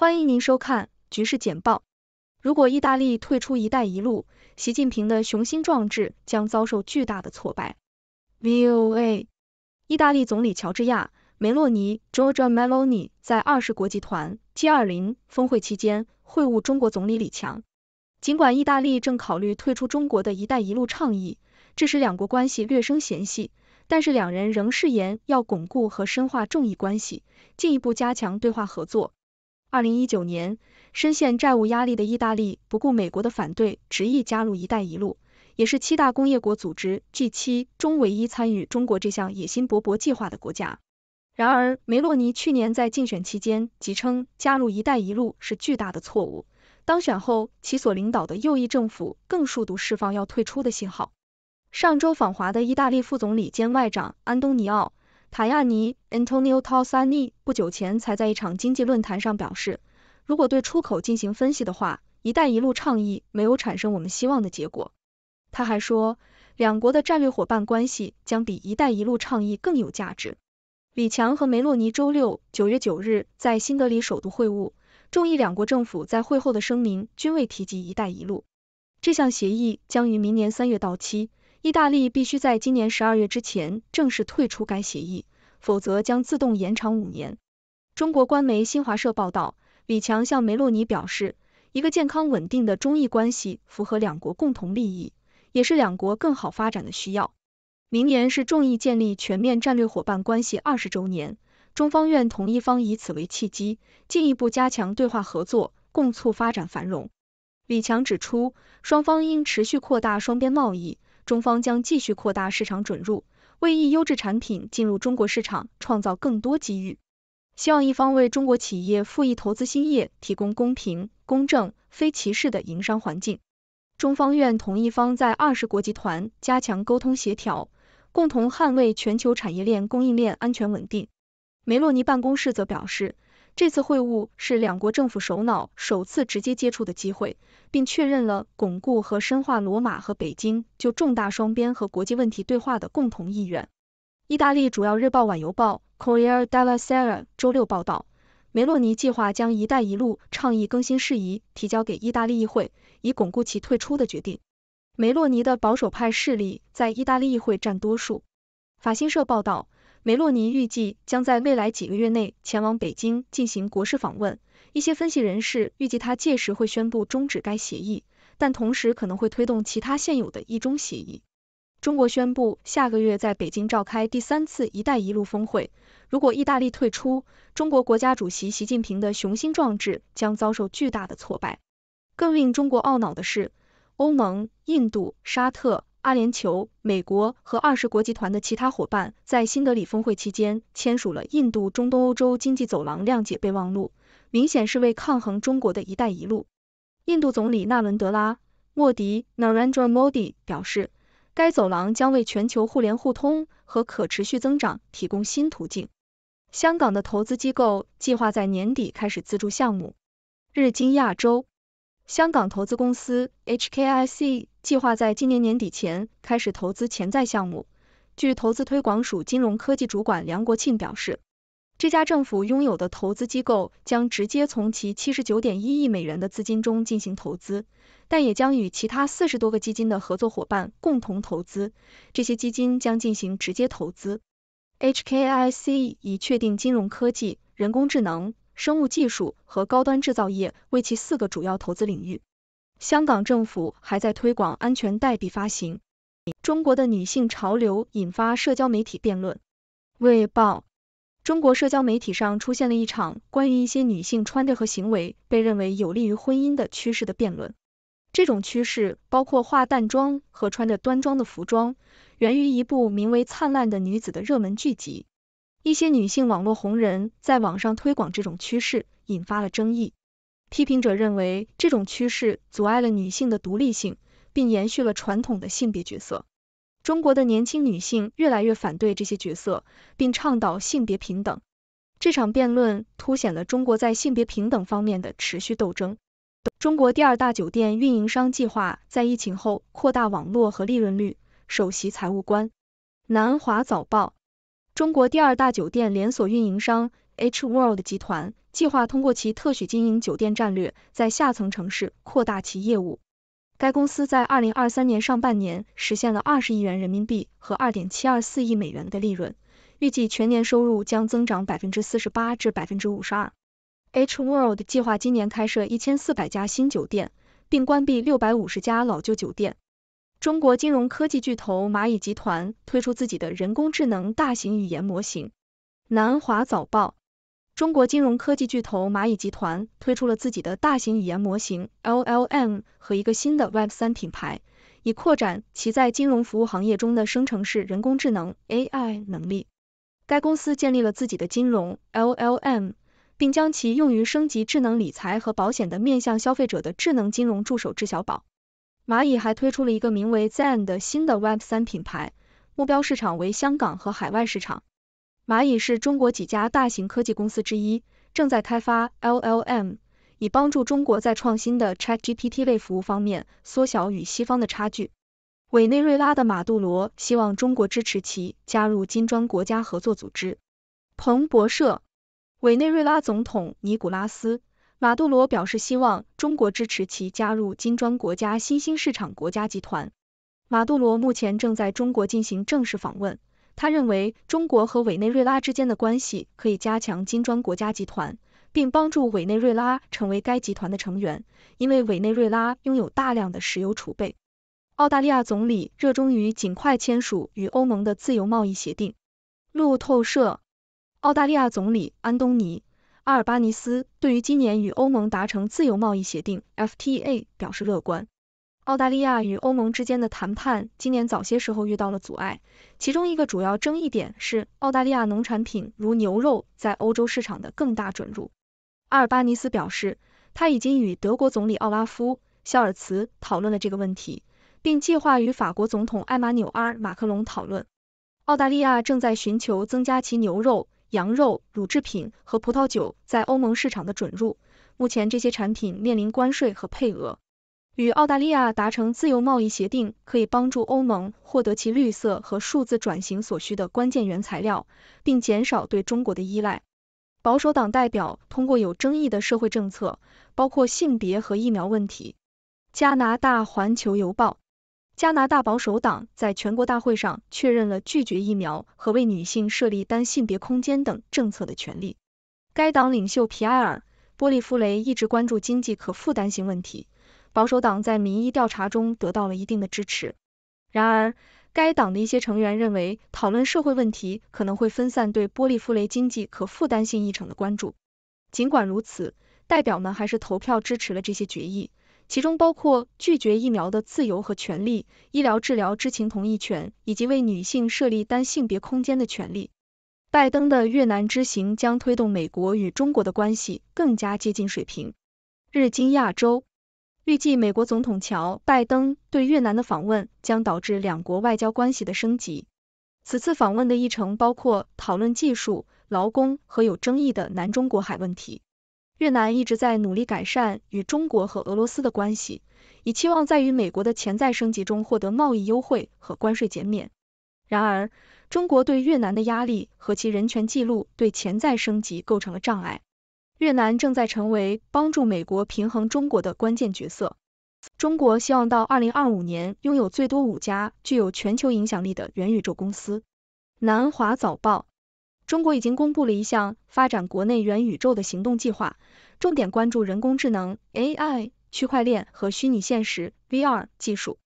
欢迎您收看《局势简报》。如果意大利退出“一带一路”，习近平的雄心壮志将遭受巨大的挫败。VOA。意大利总理乔治亚·梅洛尼 （Georgia Meloni） 在二十国集团 （G20） 峰会期间会晤中国总理李强。尽管意大利正考虑退出中国的一带一路倡议，致使两国关系略生嫌隙，但是两人仍誓言要巩固和深化中意关系，进一步加强对话合作。二零一九年，深陷债务压力的意大利不顾美国的反对，执意加入“一带一路”，也是七大工业国组织 G 七中唯一参与中国这项野心勃勃计划的国家。然而，梅洛尼去年在竞选期间即称加入“一带一路”是巨大的错误，当选后其所领导的右翼政府更数度释放要退出的信号。上周访华的意大利副总理兼外长安东尼奥。塔亚尼 （Antonio Tassani） 不久前才在一场经济论坛上表示，如果对出口进行分析的话，“一带一路”倡议没有产生我们希望的结果。他还说，两国的战略伙伴关系将比“一带一路”倡议更有价值。李强和梅洛尼周六（九月九日）在新德里首都会晤，中意两国政府在会后的声明均未提及“一带一路”。这项协议将于明年三月到期。意大利必须在今年十二月之前正式退出该协议，否则将自动延长五年。中国官媒新华社报道，李强向梅洛尼表示，一个健康稳定的中意关系符合两国共同利益，也是两国更好发展的需要。明年是中意建立全面战略伙伴关系二十周年，中方愿同一方以此为契机，进一步加强对话合作，共促发展繁荣。李强指出，双方应持续扩大双边贸易。中方将继续扩大市场准入，为一优质产品进入中国市场创造更多机遇。希望一方为中国企业赴一投资兴业提供公平、公正、非歧视的营商环境。中方愿同一方在二十国集团加强沟通协调，共同捍卫全球产业链、供应链安全稳定。梅洛尼办公室则表示。这次会晤是两国政府首脑首次直接接触的机会，并确认了巩固和深化罗马和北京就重大双边和国际问题对话的共同意愿。意大利主要日报《晚邮报》（Corriere della Sera） 周六报道，梅洛尼计划将“一带一路”倡议更新事宜提交给意大利议会，以巩固其退出的决定。梅洛尼的保守派势力在意大利议会占多数。法新社报道。梅洛尼预计将在未来几个月内前往北京进行国事访问。一些分析人士预计，他届时会宣布终止该协议，但同时可能会推动其他现有的一中协议。中国宣布下个月在北京召开第三次“一带一路”峰会。如果意大利退出，中国国家主席习近平的雄心壮志将遭受巨大的挫败。更令中国懊恼的是，欧盟、印度、沙特。阿联酋、美国和二十国集团的其他伙伴在新德里峰会期间签署了《印度中东欧洲经济走廊谅解备忘录》，明显是为抗衡中国的一带一路。印度总理纳伦德拉·莫迪 （Narendra Modi） 表示，该走廊将为全球互联互通和可持续增长提供新途径。香港的投资机构计划在年底开始资助项目。日经亚洲。香港投资公司 HKIC 计划在今年年底前开始投资潜在项目。据投资推广署金融科技主管梁国庆表示，这家政府拥有的投资机构将直接从其七十九点一亿美元的资金中进行投资，但也将与其他四十多个基金的合作伙伴共同投资。这些基金将进行直接投资。HKIC 已确定金融科技、人工智能。生物技术和高端制造业为其四个主要投资领域。香港政府还在推广安全代币发行。中国的女性潮流引发社交媒体辩论。未报，中国社交媒体上出现了一场关于一些女性穿着和行为被认为有利于婚姻的趋势的辩论。这种趋势包括化淡妆和穿着端庄的服装，源于一部名为《灿烂的女子》的热门剧集。一些女性网络红人在网上推广这种趋势，引发了争议。批评者认为这种趋势阻碍了女性的独立性，并延续了传统的性别角色。中国的年轻女性越来越反对这些角色，并倡导性别平等。这场辩论凸显了中国在性别平等方面的持续斗争。中国第二大酒店运营商计划在疫情后扩大网络和利润率。首席财务官，南华早报。中国第二大酒店连锁运营商 H World 集团计划通过其特许经营酒店战略，在下层城市扩大其业务。该公司在二零二三年上半年实现了二十亿元人民币和二点七二四亿美元的利润，预计全年收入将增长百分之四十八至百分之五十二。H World 计划今年开设一千四百家新酒店，并关闭六百五十家老旧酒店。中国金融科技巨头蚂蚁集团推出自己的人工智能大型语言模型。南华早报：中国金融科技巨头蚂蚁集团推出了自己的大型语言模型 LLM 和一个新的 Web 三品牌，以扩展其在金融服务行业中的生成式人工智能 AI 能力。该公司建立了自己的金融 LLM，并将其用于升级智能理财和保险的面向消费者的智能金融助手智小宝。蚂蚁还推出了一个名为 Zen 的新的 Web 三品牌，目标市场为香港和海外市场。蚂蚁是中国几家大型科技公司之一，正在开发 LLM，以帮助中国在创新的 Chat GPT 类服务方面缩小与西方的差距。委内瑞拉的马杜罗希望中国支持其加入金砖国家合作组织。彭博社，委内瑞拉总统尼古拉斯。马杜罗表示，希望中国支持其加入金砖国家新兴市场国家集团。马杜罗目前正在中国进行正式访问，他认为中国和委内瑞拉之间的关系可以加强金砖国家集团，并帮助委内瑞拉成为该集团的成员，因为委内瑞拉拥有大量的石油储备。澳大利亚总理热衷于尽快签署与欧盟的自由贸易协定。路透社，澳大利亚总理安东尼。阿尔巴尼斯对于今年与欧盟达成自由贸易协定 （FTA） 表示乐观。澳大利亚与欧盟之间的谈判今年早些时候遇到了阻碍，其中一个主要争议点是澳大利亚农产品如牛肉在欧洲市场的更大准入。阿尔巴尼斯表示，他已经与德国总理奥拉夫·肖尔茨讨论了这个问题，并计划与法国总统艾马纽阿尔·马克龙讨论。澳大利亚正在寻求增加其牛肉。羊肉、乳制品和葡萄酒在欧盟市场的准入。目前，这些产品面临关税和配额。与澳大利亚达成自由贸易协定可以帮助欧盟获得其绿色和数字转型所需的关键原材料，并减少对中国的依赖。保守党代表通过有争议的社会政策，包括性别和疫苗问题。加拿大环球邮报。加拿大保守党在全国大会上确认了拒绝疫苗和为女性设立单性别空间等政策的权利。该党领袖皮埃尔·波利夫雷一直关注经济可负担性问题，保守党在民意调查中得到了一定的支持。然而，该党的一些成员认为讨论社会问题可能会分散对波利夫雷经济可负担性议程的关注。尽管如此，代表们还是投票支持了这些决议。其中包括拒绝疫苗的自由和权利、医疗治疗知情同意权，以及为女性设立单性别空间的权利。拜登的越南之行将推动美国与中国的关系更加接近水平。日经亚洲预计，美国总统乔拜登对越南的访问将导致两国外交关系的升级。此次访问的议程包括讨论技术、劳工和有争议的南中国海问题。越南一直在努力改善与中国和俄罗斯的关系，以期望在与美国的潜在升级中获得贸易优惠和关税减免。然而，中国对越南的压力和其人权记录对潜在升级构成了障碍。越南正在成为帮助美国平衡中国的关键角色。中国希望到二零二五年拥有最多五家具有全球影响力的元宇宙公司。南华早报。中国已经公布了一项发展国内元宇宙的行动计划，重点关注人工智能 AI、区块链和虚拟现实 VR 技术。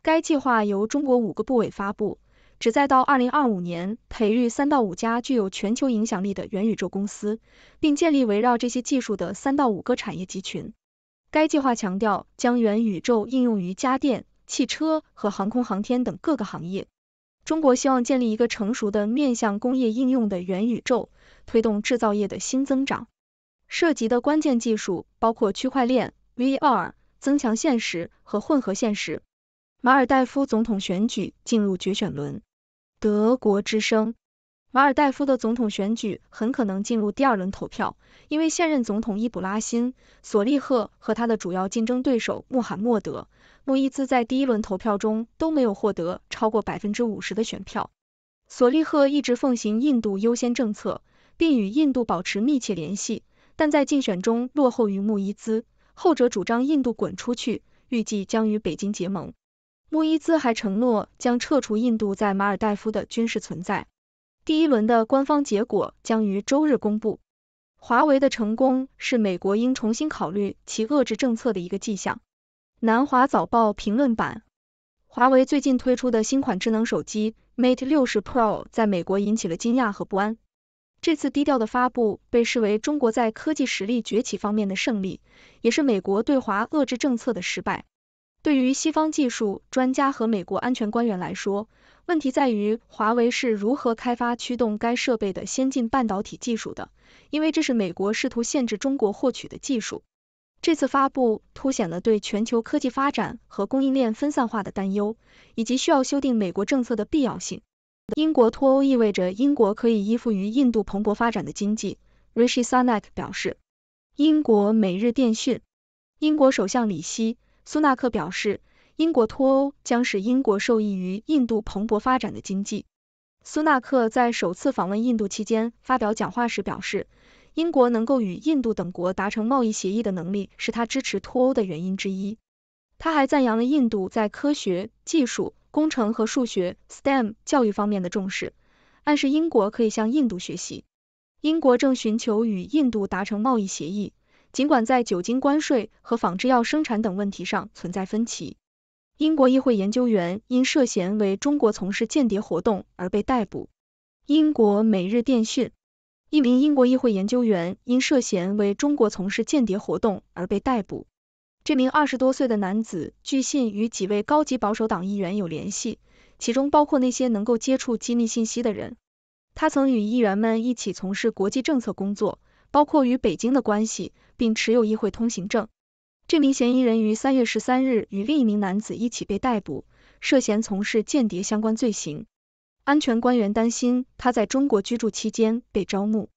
该计划由中国五个部委发布，旨在到2025年培育三到五家具有全球影响力的元宇宙公司，并建立围绕这些技术的三到五个产业集群。该计划强调将元宇宙应用于家电、汽车和航空航天等各个行业。中国希望建立一个成熟的面向工业应用的元宇宙，推动制造业的新增长。涉及的关键技术包括区块链、VR、增强现实和混合现实。马尔代夫总统选举进入决选轮。德国之声：马尔代夫的总统选举很可能进入第二轮投票，因为现任总统伊卜拉欣·索利赫和他的主要竞争对手穆罕默德。穆伊兹在第一轮投票中都没有获得超过百分之五十的选票。索利赫一直奉行印度优先政策，并与印度保持密切联系，但在竞选中落后于穆伊兹。后者主张印度滚出去，预计将与北京结盟。穆伊兹还承诺将撤除印度在马尔代夫的军事存在。第一轮的官方结果将于周日公布。华为的成功是美国应重新考虑其遏制政策的一个迹象。南华早报评论版：华为最近推出的新款智能手机 Mate 60 Pro 在美国引起了惊讶和不安。这次低调的发布被视为中国在科技实力崛起方面的胜利，也是美国对华遏制政策的失败。对于西方技术专家和美国安全官员来说，问题在于华为是如何开发驱动该设备的先进半导体技术的，因为这是美国试图限制中国获取的技术。这次发布凸显了对全球科技发展和供应链分散化的担忧，以及需要修订美国政策的必要性。英国脱欧意味着英国可以依附于印度蓬勃发展的经济，Rishi Sunak 表示。英国每日电讯，英国首相里希·苏纳克表示，英国脱欧将使英国受益于印度蓬勃发展的经济。苏纳克在首次访问印度期间发表讲话时表示。英国能够与印度等国达成贸易协议的能力是他支持脱欧的原因之一。他还赞扬了印度在科学技术、工程和数学 （STEM） 教育方面的重视，暗示英国可以向印度学习。英国正寻求与印度达成贸易协议，尽管在酒精关税和仿制药生产等问题上存在分歧。英国议会研究员因涉嫌为中国从事间谍活动而被逮捕。英国每日电讯。一名英国议会研究员因涉嫌为中国从事间谍活动而被逮捕。这名二十多岁的男子据信与几位高级保守党议员有联系，其中包括那些能够接触机密信息的人。他曾与议员们一起从事国际政策工作，包括与北京的关系，并持有议会通行证。这名嫌疑人于三月十三日与另一名男子一起被逮捕，涉嫌从事间谍相关罪行。安全官员担心他在中国居住期间被招募。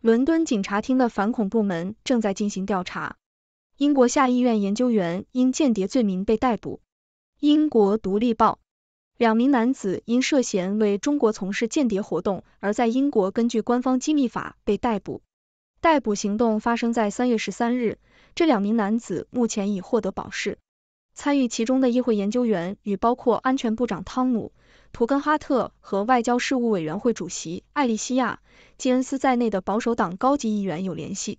伦敦警察厅的反恐部门正在进行调查。英国下议院研究员因间谍罪名被逮捕。英国《独立报》：两名男子因涉嫌为中国从事间谍活动，而在英国根据官方机密法被逮捕。逮捕行动发生在三月十三日。这两名男子目前已获得保释。参与其中的议会研究员与包括安全部长汤姆。图根哈特和外交事务委员会主席艾丽西亚·基恩斯在内的保守党高级议员有联系。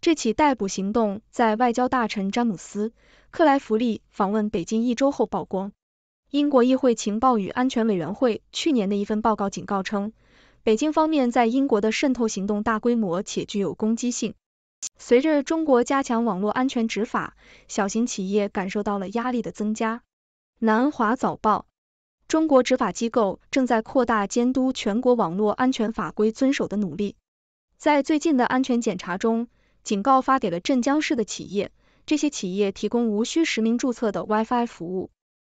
这起逮捕行动在外交大臣詹姆斯·克莱弗利访问北京一周后曝光。英国议会情报与安全委员会去年的一份报告警告称，北京方面在英国的渗透行动大规模且具有攻击性。随着中国加强网络安全执法，小型企业感受到了压力的增加。南华早报。中国执法机构正在扩大监督全国网络安全法规遵守的努力。在最近的安全检查中，警告发给了镇江市的企业，这些企业提供无需实名注册的 WiFi 服务。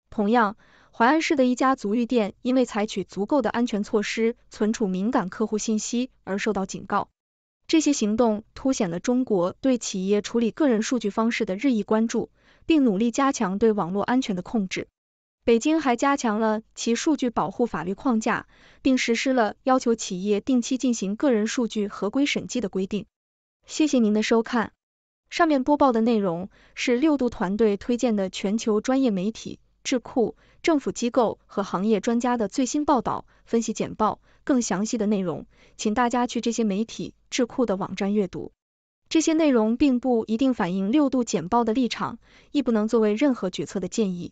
同样，淮安市的一家足浴店因为采取足够的安全措施存储敏感客户信息而受到警告。这些行动凸显了中国对企业处理个人数据方式的日益关注，并努力加强对网络安全的控制。北京还加强了其数据保护法律框架，并实施了要求企业定期进行个人数据合规审计的规定。谢谢您的收看。上面播报的内容是六度团队推荐的全球专业媒体、智库、政府机构和行业专家的最新报道、分析简报。更详细的内容，请大家去这些媒体、智库的网站阅读。这些内容并不一定反映六度简报的立场，亦不能作为任何决策的建议。